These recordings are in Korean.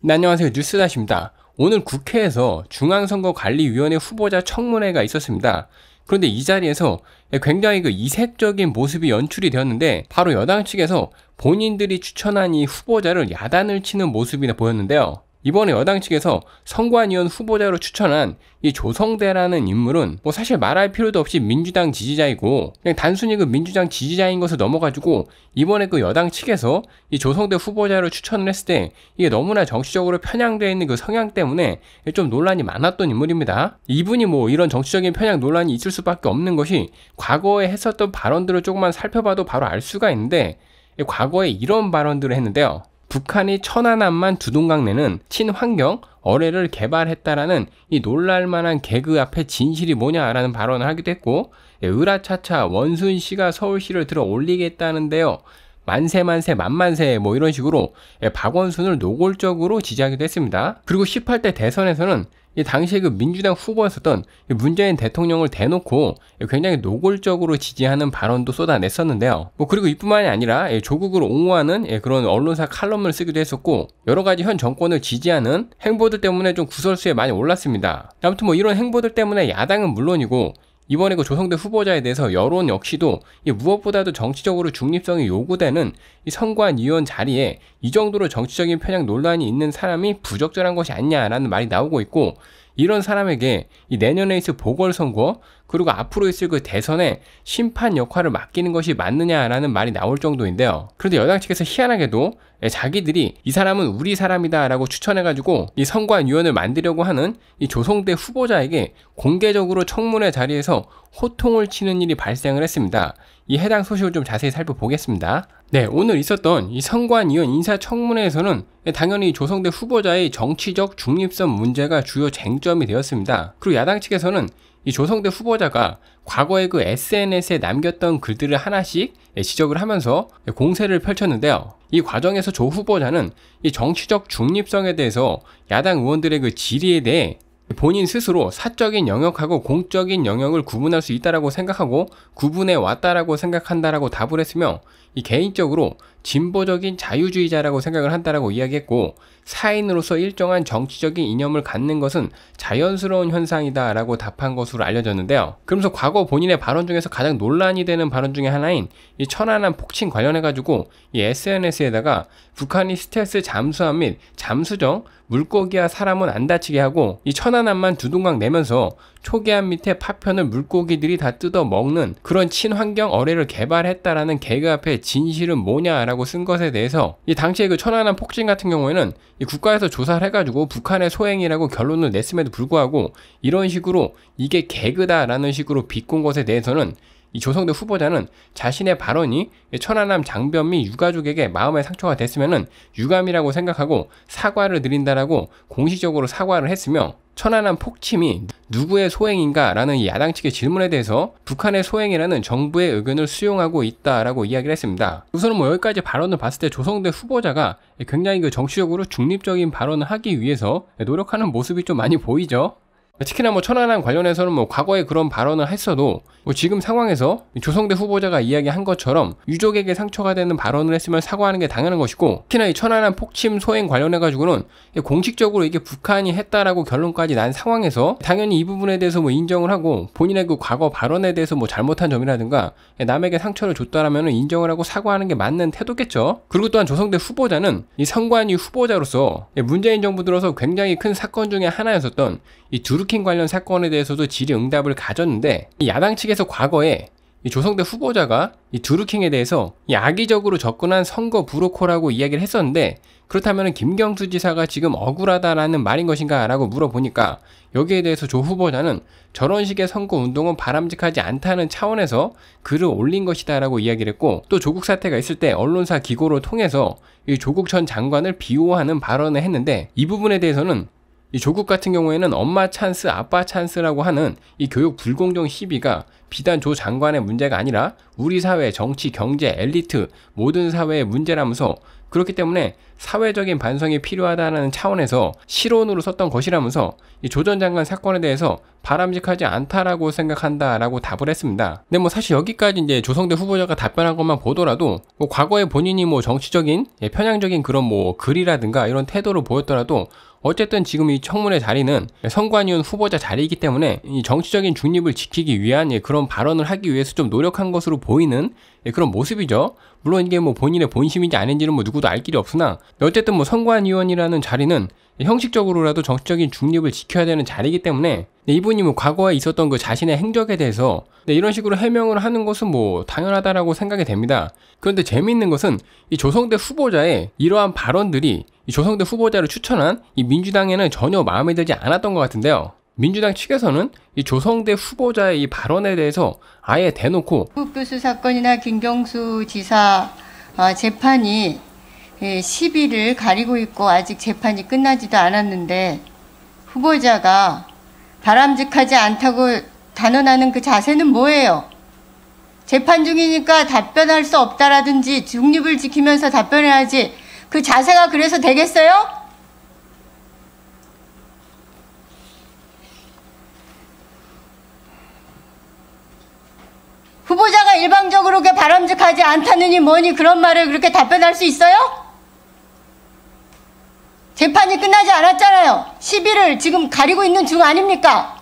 네, 안녕하세요. 뉴스다시입니다. 오늘 국회에서 중앙선거관리위원회 후보자 청문회가 있었습니다. 그런데 이 자리에서 굉장히 그 이색적인 모습이 연출이 되었는데 바로 여당 측에서 본인들이 추천한 이 후보자를 야단을 치는 모습이 보였는데요. 이번에 여당 측에서 선관위원 후보자로 추천한 이 조성대라는 인물은 뭐 사실 말할 필요도 없이 민주당 지지자이고 그냥 단순히 그 민주당 지지자인 것을 넘어가지고 이번에 그 여당 측에서 이 조성대 후보자로 추천을 했을 때 이게 너무나 정치적으로 편향되어 있는 그 성향 때문에 좀 논란이 많았던 인물입니다. 이분이 뭐 이런 정치적인 편향 논란이 있을 수밖에 없는 것이 과거에 했었던 발언들을 조금만 살펴봐도 바로 알 수가 있는데 과거에 이런 발언들을 했는데요. 북한이 천안함만 두둥강내는 친환경 어뢰를 개발했다라는 이 놀랄만한 개그 앞에 진실이 뭐냐라는 발언을 하기도 했고 예, 으라차차 원순 씨가 서울시를 들어 올리겠다는데요. 만세 만세 만만세 뭐 이런 식으로 예, 박원순을 노골적으로 지지하기도 했습니다. 그리고 18대 대선에서는 당시에 그 민주당 후보였었던 문재인 대통령을 대놓고 굉장히 노골적으로 지지하는 발언도 쏟아냈었는데요. 뭐 그리고 이뿐만이 아니라 예, 조국을 옹호하는 예, 그런 언론사 칼럼을 쓰기도 했었고 여러 가지 현 정권을 지지하는 행보들 때문에 좀 구설수에 많이 올랐습니다. 아무튼 뭐 이런 행보들 때문에 야당은 물론이고 이번에 그조성된 후보자에 대해서 여론 역시도 무엇보다도 정치적으로 중립성이 요구되는 이 선관위원 자리에 이 정도로 정치적인 편향 논란이 있는 사람이 부적절한 것이 아니냐라는 말이 나오고 있고 이런 사람에게 이 내년에 있을 보궐선거 그리고 앞으로 있을 그 대선에 심판 역할을 맡기는 것이 맞느냐라는 말이 나올 정도인데요. 그런데 여당 측에서 희한하게도 예, 자기들이 이 사람은 우리 사람이다라고 추천해가지고 이 선관위원을 만들려고 하는 이 조성대 후보자에게 공개적으로 청문회 자리에서 호통을 치는 일이 발생을 했습니다. 이 해당 소식을 좀 자세히 살펴보겠습니다. 네, 오늘 있었던 이 선관위원 인사청문회에서는 예, 당연히 조성대 후보자의 정치적 중립성 문제가 주요 쟁점이 되었습니다. 그리고 야당 측에서는 이 조성대 후보자가 과거에 그 SNS에 남겼던 글들을 하나씩 지적을 하면서 공세를 펼쳤는데요. 이 과정에서 조 후보자는 이 정치적 중립성에 대해서 야당 의원들의 그 질의에 대해 본인 스스로 사적인 영역하고 공적인 영역을 구분할 수 있다라고 생각하고 구분해 왔다라고 생각한다라고 답을 했으며 이 개인적으로 진보적인 자유주의자라고 생각을 한다라고 이야기했고 사인으로서 일정한 정치적인 이념을 갖는 것은 자연스러운 현상이다라고 답한 것으로 알려졌는데요. 그러면서 과거 본인의 발언 중에서 가장 논란이 되는 발언 중의 하나인 이 천안함 폭침 관련해 가지고 이 SNS에다가 북한이 스텔스 잠수함 및 잠수정 물고기와 사람은 안 다치게 하고 이 천안함만 두둥강 내면서 초계함 밑에 파편을 물고기들이 다 뜯어 먹는 그런 친환경 어뢰를 개발했다라는 개그 앞에 진실은 뭐냐라고 쓴 것에 대해서 이 당시에 그 천안함 폭진 같은 경우에는 이 국가에서 조사를 해가지고 북한의 소행이라고 결론을 냈음에도 불구하고 이런 식으로 이게 개그다라는 식으로 비꼰 것에 대해서는 이 조성대 후보자는 자신의 발언이 천안함 장변 및 유가족에게 마음의 상처가 됐으면 유감이라고 생각하고 사과를 드린다라고 공식적으로 사과를 했으며 천안함 폭침이 누구의 소행인가라는 야당 측의 질문에 대해서 북한의 소행이라는 정부의 의견을 수용하고 있다라고 이야기를 했습니다. 우선 은뭐 여기까지 발언을 봤을 때 조성대 후보자가 굉장히 그 정치적으로 중립적인 발언을 하기 위해서 노력하는 모습이 좀 많이 보이죠. 특히나 뭐 천안함 관련해서는 뭐 과거에 그런 발언을 했어도 뭐 지금 상황에서 조성대 후보자가 이야기한 것처럼 유족에게 상처가 되는 발언을 했으면 사과하는 게 당연한 것이고 특히나 이 천안함 폭침 소행 관련해 가지고는 공식적으로 이게 북한이 했다라고 결론까지 난 상황에서 당연히 이 부분에 대해서 뭐 인정을 하고 본인의 그 과거 발언에 대해서 뭐 잘못한 점이라든가 남에게 상처를 줬다라면 인정을 하고 사과하는 게 맞는 태도겠죠. 그리고 또한 조성대 후보자는 이 선관위 후보자로서 문재인 정부 들어서 굉장히 큰 사건 중에 하나였었던 이 두루 스토킹 관련 사건에 대해서도 질의응답을 가졌는데 야당 측에서 과거에 조성대 후보자가 이 드루킹에 대해서 이 악의적으로 접근한 선거 브로커라고 이야기를 했었는데 그렇다면 김경수 지사가 지금 억울하다라는 말인 것인가 라고 물어보니까 여기에 대해서 조 후보자는 저런 식의 선거 운동은 바람직하지 않다는 차원에서 글을 올린 것이다 라고 이야기를 했고 또 조국 사태가 있을 때 언론사 기고를 통해서 이 조국 전 장관을 비호하는 발언을 했는데 이 부분에 대해서는 이 조국 같은 경우에는 엄마 찬스, 아빠 찬스라고 하는 이 교육 불공정 시비가 비단 조 장관의 문제가 아니라 우리 사회, 정치, 경제, 엘리트 모든 사회의 문제라면서 그렇기 때문에 사회적인 반성이 필요하다는 차원에서 실언으로 썼던 것이라면서 조 전 장관 사건에 대해서 바람직하지 않다라고 생각한다라고 답을 했습니다. 근데 뭐 사실 여기까지 이제 조성대 후보자가 답변한 것만 보더라도 뭐 과거에 본인이 뭐 정치적인 예, 편향적인 그런 뭐 글이라든가 이런 태도를 보였더라도 어쨌든 지금 이 청문회 자리는 선관위원 후보자 자리이기 때문에 이 정치적인 중립을 지키기 위한 예, 그런 발언을 하기 위해서 좀 노력한 것으로 보이는 예, 그런 모습이죠. 물론 이게 뭐 본인의 본심인지 아닌지는 뭐 누구도 알 길이 없으나 어쨌든 뭐 선관위원이라는 자리는 형식적으로라도 정치적인 중립을 지켜야 되는 자리이기 때문에 네, 이분이 뭐 과거에 있었던 그 자신의 행적에 대해서 네, 이런 식으로 해명을 하는 것은 뭐 당연하다라고 생각이 됩니다. 그런데 재미있는 것은 이 조성대 후보자의 이러한 발언들이 이 조성대 후보자를 추천한 이 민주당에는 전혀 마음에 들지 않았던 것 같은데요. 민주당 측에서는 이 조성대 후보자의 이 발언에 대해서 아예 대놓고 교수 사건이나 김경수 지사 어, 재판이 예, 시비를 가리고 있고 아직 재판이 끝나지도 않았는데 후보자가 바람직하지 않다고 단언하는 그 자세는 뭐예요? 재판 중이니까 답변할 수 없다라든지 중립을 지키면서 답변해야지 그 자세가 그래서 되겠어요? 후보자가 일방적으로 게 바람직하지 않다느니 뭐니 그런 말을 그렇게 답변할 수 있어요? 재판이 끝나지 않았잖아요. 시비를 지금 가리고 있는 중 아닙니까?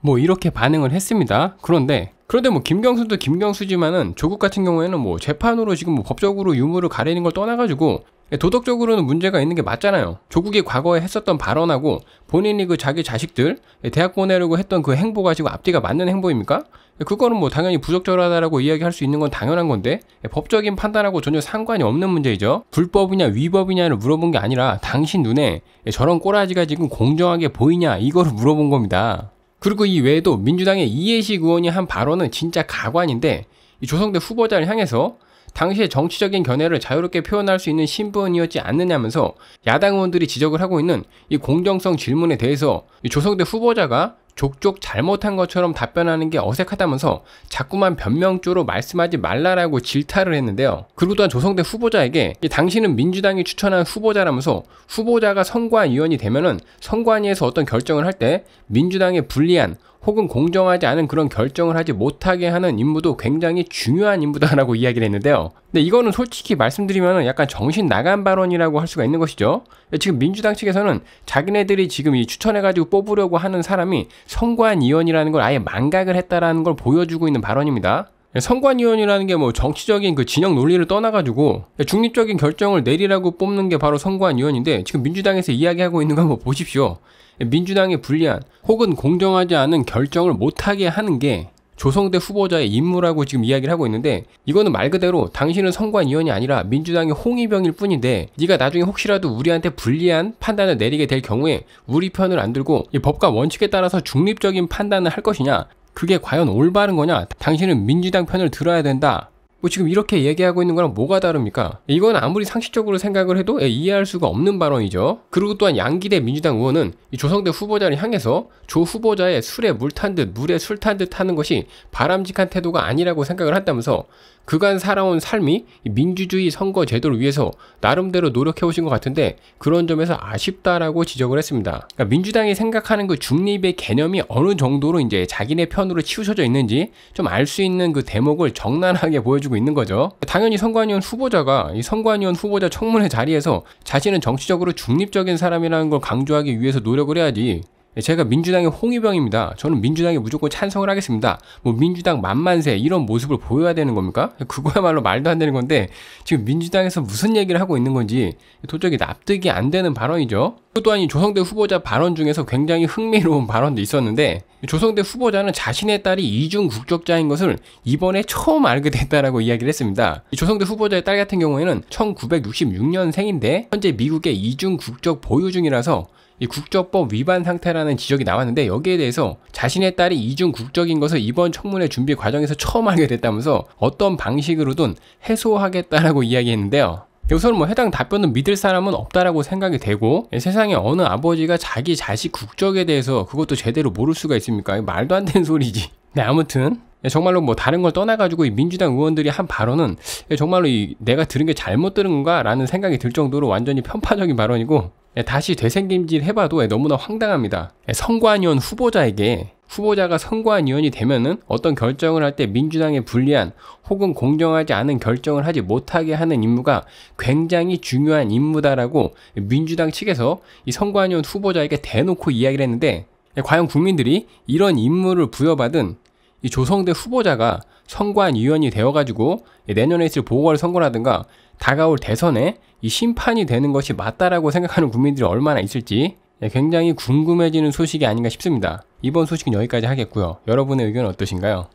뭐 이렇게 반응을 했습니다. 그런데 그런데 뭐 김경수도 김경수지만은 조국 같은 경우에는 뭐 재판으로 지금 뭐 법적으로 유무를 가리는 걸 떠나가지고 예, 도덕적으로는 문제가 있는 게 맞잖아요. 조국이 과거에 했었던 발언하고 본인이 그 자기 자식들 예, 대학 보내려고 했던 그 행보가 지고 앞뒤가 맞는 행보입니까? 예, 그거는 뭐 당연히 부적절하다라고 이야기할 수 있는 건 당연한 건데 법적인 판단하고 전혀 상관이 없는 문제이죠. 불법이냐 위법이냐를 물어본 게 아니라 당신 눈에 저런 꼬라지가 지금 공정하게 보이냐 이거를 물어본 겁니다. 그리고 이 외에도 민주당의 이해식 의원이 한 발언은 진짜 가관인데 조성대 후보자를 향해서 당시의 정치적인 견해를 자유롭게 표현할 수 있는 신분이었지 않느냐면서 야당 의원들이 지적을 하고 있는 이 공정성 질문에 대해서 조성대 후보자가 족족 잘못한 것처럼 답변하는 게 어색하다면서 자꾸만 변명조로 말씀하지 말라라고 질타를 했는데요. 그리고 또한 조성대 후보자에게 당신은 민주당이 추천한 후보자라면서 후보자가 선관위원이 되면은 선관위에서 어떤 결정을 할 때 민주당에 불리한 혹은 공정하지 않은 그런 결정을 하지 못하게 하는 임무도 굉장히 중요한 임무다라고 이야기를 했는데요. 근데 이거는 솔직히 말씀드리면 약간 정신 나간 발언이라고 할 수가 있는 것이죠. 지금 민주당 측에서는 자기네들이 지금 이 추천해가지고 뽑으려고 하는 사람이 선관위원이라는 걸 아예 망각을 했다라는 걸 보여주고 있는 발언입니다. 선관위원이라는 게 뭐 정치적인 그 진영 논리를 떠나가지고 중립적인 결정을 내리라고 뽑는 게 바로 선관위원인데 지금 민주당에서 이야기하고 있는 거 한번 보십시오. 민주당의 불리한 혹은 공정하지 않은 결정을 못하게 하는 게 조성대 후보자의 임무라고 지금 이야기를 하고 있는데 이거는 말 그대로 당신은 선관위원이 아니라 민주당의 홍위병일 뿐인데 네가 나중에 혹시라도 우리한테 불리한 판단을 내리게 될 경우에 우리 편을 안 들고 법과 원칙에 따라서 중립적인 판단을 할 것이냐 그게 과연 올바른 거냐? 당신은 민주당 편을 들어야 된다. 뭐 지금 이렇게 얘기하고 있는 거랑 뭐가 다릅니까? 이건 아무리 상식적으로 생각을 해도 예, 이해할 수가 없는 발언이죠. 그리고 또한 양기대 민주당 의원은 조성대 후보자를 향해서 조 후보자의 술에 물 탄 듯 물에 술 탄 듯 하는 것이 바람직한 태도가 아니라고 생각을 한다면서 그간 살아온 삶이 민주주의 선거 제도를 위해서 나름대로 노력해 오신 것 같은데 그런 점에서 아쉽다라고 지적을 했습니다. 그러니까 민주당이 생각하는 그 중립의 개념이 어느 정도로 이제 자기네 편으로 치우쳐져 있는지 좀 알 수 있는 그 대목을 적나라하게 보여주고 보여고 있는 거죠. 당연히 선관위원 후보자가 이 선관위원 후보자 청문회 자리에서 자신은 정치적으로 중립적인 사람이라는 걸 강조하기 위해서 노력을 해야지 네, 제가 민주당의 홍위병입니다. 저는 민주당에 무조건 찬성을 하겠습니다. 뭐 민주당 만만세 이런 모습을 보여야 되는 겁니까? 그거야말로 말도 안 되는 건데 지금 민주당에서 무슨 얘기를 하고 있는 건지 도저히 납득이 안 되는 발언이죠. 그 또한 이 조성대 후보자 발언 중에서 굉장히 흥미로운 발언도 있었는데 조성대 후보자는 자신의 딸이 이중 국적자인 것을 이번에 처음 알게 됐다라고 이야기를 했습니다. 조성대 후보자의 딸 같은 경우에는 1966년생인데 현재 미국의 이중 국적 보유 중이라서 이 국적법 위반 상태라는 지적이 나왔는데 여기에 대해서 자신의 딸이 이중 국적인 것을 이번 청문회 준비 과정에서 처음 하게 됐다면서 어떤 방식으로든 해소하겠다라고 이야기했는데요. 여기서는 뭐 해당 답변은 믿을 사람은 없다라고 생각이 되고 예, 세상에 어느 아버지가 자기 자식 국적에 대해서 그것도 제대로 모를 수가 있습니까? 말도 안 되는 소리지. 네 아무튼 예, 정말로 뭐 다른 걸 떠나가지고 이 민주당 의원들이 한 발언은 예, 정말로 이 내가 들은 게 잘못 들은 건가라는 생각이 들 정도로 완전히 편파적인 발언이고 예, 다시 되생김질 해봐도 예, 너무나 황당합니다. 예, 선관위원 후보자에게 후보자가 선관위원이 되면은 어떤 결정을 할 때 민주당에 불리한 혹은 공정하지 않은 결정을 하지 못하게 하는 임무가 굉장히 중요한 임무다라고 민주당 측에서 이 선관위원 후보자에게 대놓고 이야기를 했는데 과연 국민들이 이런 임무를 부여받은 이 조성대 후보자가 선관위원이 되어가지고 내년에 있을 보궐선거라든가 다가올 대선에 이 심판이 되는 것이 맞다라고 생각하는 국민들이 얼마나 있을지 예, 굉장히 궁금해지는 소식이 아닌가 싶습니다. 이번 소식은 여기까지 하겠고요. 여러분의 의견은 어떠신가요?